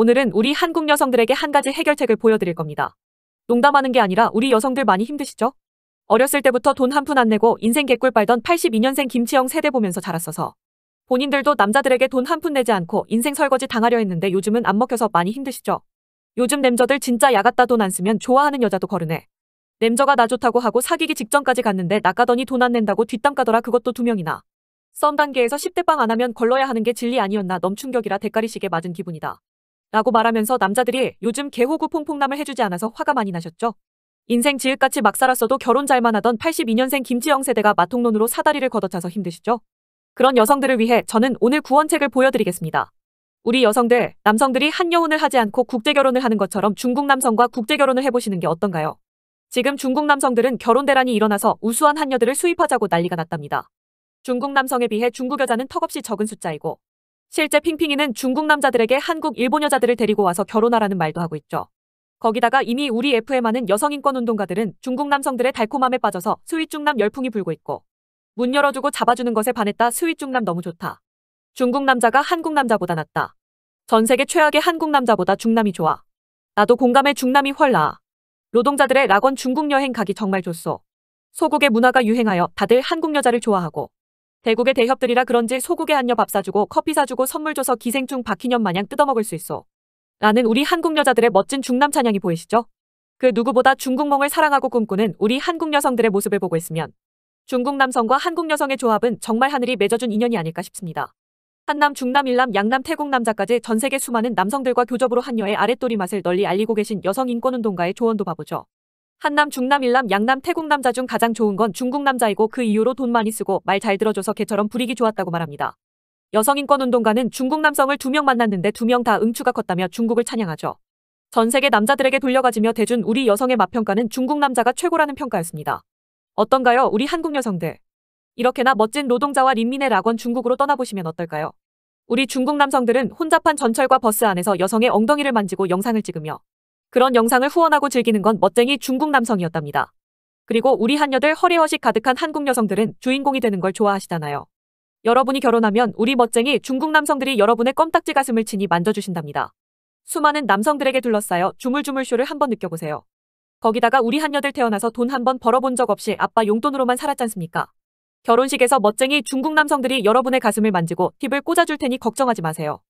오늘은 우리 한국 여성들에게 한 가지 해결책을 보여드릴 겁니다. 농담하는 게 아니라 우리 여성들 많이 힘드시죠? 어렸을 때부터 돈 한 푼 안 내고 인생 개꿀 빨던 82년생 김치영 세대 보면서 자랐어서 본인들도 남자들에게 돈 한 푼 내지 않고 인생 설거지 당하려 했는데 요즘은 안 먹혀서 많이 힘드시죠? 요즘 냄저들 진짜 야갔다 돈 안 쓰면 좋아하는 여자도 거르네. 냄저가 나 좋다고 하고 사귀기 직전까지 갔는데 나가더니돈 안 낸다고 뒷담 까더라 그것도 두 명이나. 썸 단계에서 10대 빵안 하면 걸러야 하는 게 진리 아니었나 넘충격이라 대가리식에 맞은 기분이다. 라고 말하면서 남자들이 요즘 개호구 퐁퐁남을 해주지 않아서 화가 많이 나셨죠. 인생 지읒같이 막 살았어도 결혼 잘만 하던 82년생 김지영 세대가 마통론으로 사다리를 걷어차서 힘드시죠? 그런 여성들을 위해 저는 오늘 구원책을 보여드리겠습니다. 우리 여성들, 남성들이 한여운을 하지 않고 국제결혼을 하는 것처럼 중국 남성과 국제결혼을 해보시는 게 어떤가요? 지금 중국 남성들은 결혼 대란이 일어나서 우수한 한여들을 수입하자고 난리가 났답니다. 중국 남성에 비해 중국 여자는 턱없이 적은 숫자이고 실제 핑핑이는 중국 남자들에게 한국, 일본 여자들을 데리고 와서 결혼하라는 말도 하고 있죠. 거기다가 이미 우리 F에 많은 여성인권 운동가들은 중국 남성들의 달콤함에 빠져서 스윗중남 열풍이 불고 있고 문 열어주고 잡아주는 것에 반했다 스윗중남 너무 좋다. 중국 남자가 한국 남자보다 낫다. 전 세계 최악의 한국 남자보다 중남이 좋아. 나도 공감해 중남이 훨 나아. 노동자들의 락원 중국 여행 가기 정말 좋소. 소국의 문화가 유행하여 다들 한국 여자를 좋아하고 대국의 대협들이라 그런지 소국에 한여 밥 사주고 커피 사주고 선물 줘서 기생충 박희년 마냥 뜯어먹을 수 있어. 라는 우리 한국 여자들의 멋진 중남 찬양이 보이시죠? 그 누구보다 중국몽을 사랑하고 꿈꾸는 우리 한국 여성들의 모습을 보고 있으면 중국 남성과 한국 여성의 조합은 정말 하늘이 맺어준 인연이 아닐까 싶습니다. 한남, 중남, 일남, 양남, 태국 남자까지 전 세계 수많은 남성들과 교접으로 한여의 아랫도리 맛을 널리 알리고 계신 여성 인권운동가의 조언도 봐보죠. 한남, 중남, 일남, 양남, 태국 남자 중 가장 좋은 건 중국 남자이고 그 이후로 돈 많이 쓰고 말 잘 들어줘서 개처럼 불이기 좋았다고 말합니다. 여성인권운동가는 중국 남성을 두 명 만났는데 두 명 다 응추가 컸다며 중국을 찬양하죠. 전 세계 남자들에게 돌려가지며 대준 우리 여성의 맛평가는 중국 남자가 최고라는 평가였습니다. 어떤가요 우리 한국 여성들. 이렇게나 멋진 노동자와 린민의 락원 중국으로 떠나보시면 어떨까요? 우리 중국 남성들은 혼잡한 전철과 버스 안에서 여성의 엉덩이를 만지고 영상을 찍으며 그런 영상을 후원하고 즐기는 건 멋쟁이 중국 남성이었답니다. 그리고 우리 한녀들 허리허식 가득한 한국 여성들은 주인공이 되는 걸 좋아하시잖아요. 여러분이 결혼하면 우리 멋쟁이 중국 남성들이 여러분의 껌딱지 가슴을 치니 만져주신답니다. 수많은 남성들에게 둘러싸여 주물주물쇼를 한번 느껴보세요. 거기다가 우리 한녀들 태어나서 돈 한번 벌어본 적 없이 아빠 용돈으로만 살았잖습니까? 결혼식에서 멋쟁이 중국 남성들이 여러분의 가슴을 만지고 팁을 꽂아줄 테니 걱정하지 마세요.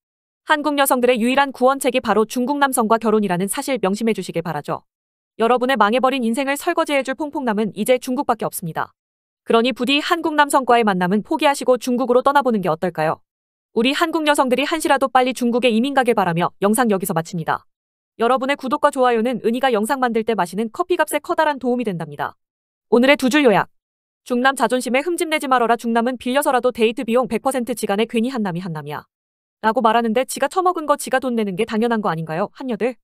한국 여성들의 유일한 구원책이 바로 중국 남성과 결혼이라는 사실 명심해 주시길 바라죠. 여러분의 망해버린 인생을 설거지해줄 퐁퐁남은 이제 중국밖에 없습니다. 그러니 부디 한국 남성과의 만남은 포기하시고 중국으로 떠나보는 게 어떨까요? 우리 한국 여성들이 한시라도 빨리 중국에 이민 가길 바라며 영상 여기서 마칩니다. 여러분의 구독과 좋아요는 은희가 영상 만들 때 마시는 커피값에 커다란 도움이 된답니다. 오늘의 두 줄 요약. 중남 자존심에 흠집내지 말어라 중남은 빌려서라도 데이트 비용 100% 지간에 괜히 한남이 한남이야. 라고 말하는데 지가 처먹은 거 지가 돈 내는 게 당연한 거 아닌가요? 한여들